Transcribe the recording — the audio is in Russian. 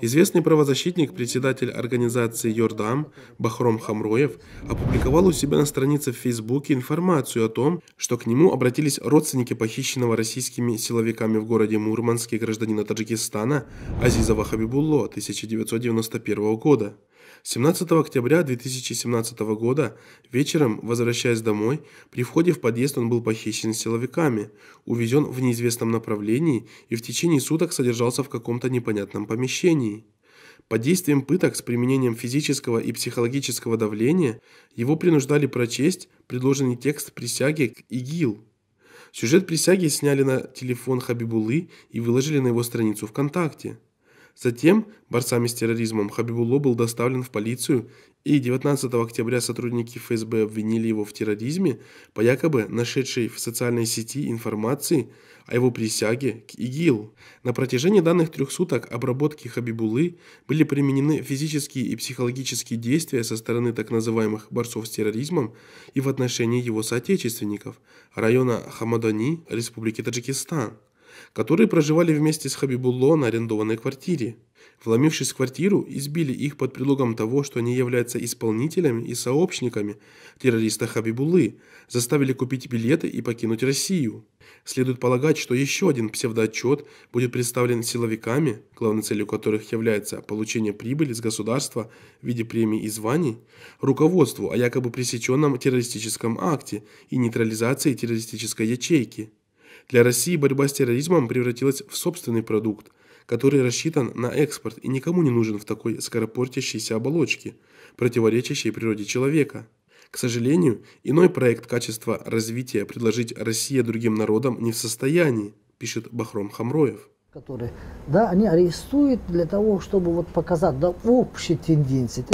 Известный правозащитник, председатель организации Йордам Бахром Хамроев опубликовал у себя на странице в Фейсбуке информацию о том, что к нему обратились родственники похищенного российскими силовиками в городе Мурманске гражданина Таджикистана Азизова Хабибулло 1991 года. 17 октября 2017 года вечером, возвращаясь домой, при входе в подъезд он был похищен силовиками, увезен в неизвестном направлении и в течение суток содержался в каком-то непонятном помещении. Под действием пыток с применением физического и психологического давления его принуждали прочесть предложенный текст присяги к ИГИЛ. Сюжет присяги сняли на телефон Хабибулы и выложили на его страницу ВКонтакте. Затем борцами с терроризмом Хабибулло был доставлен в полицию, и 19 октября сотрудники ФСБ обвинили его в терроризме по якобы нашедшей в социальной сети информации о его присяге к ИГИЛ. На протяжении данных трех суток обработки Хабибулы были применены физические и психологические действия со стороны так называемых борцов с терроризмом и в отношении его соотечественников района Хамадани Республики Таджикистан которые проживали вместе с Хабибулло на арендованной квартире. Вломившись в квартиру, избили их под предлогом того, что они являются исполнителями и сообщниками террориста Хабибуллы, заставили купить билеты и покинуть Россию. Следует полагать, что еще один псевдоотчет будет представлен силовиками, главной целью которых является получение прибыли с государства в виде премий и званий, руководству о якобы пресеченном террористическом акте и нейтрализации террористической ячейки. Для России борьба с терроризмом превратилась в собственный продукт, который рассчитан на экспорт и никому не нужен в такой скоропортящейся оболочке, противоречащей природе человека. К сожалению, иной проект качества развития предложить Россия другим народам не в состоянии, пишет Бахром Хамроев. Которые, да, они арестуют для того, чтобы вот показать да, общие тенденции.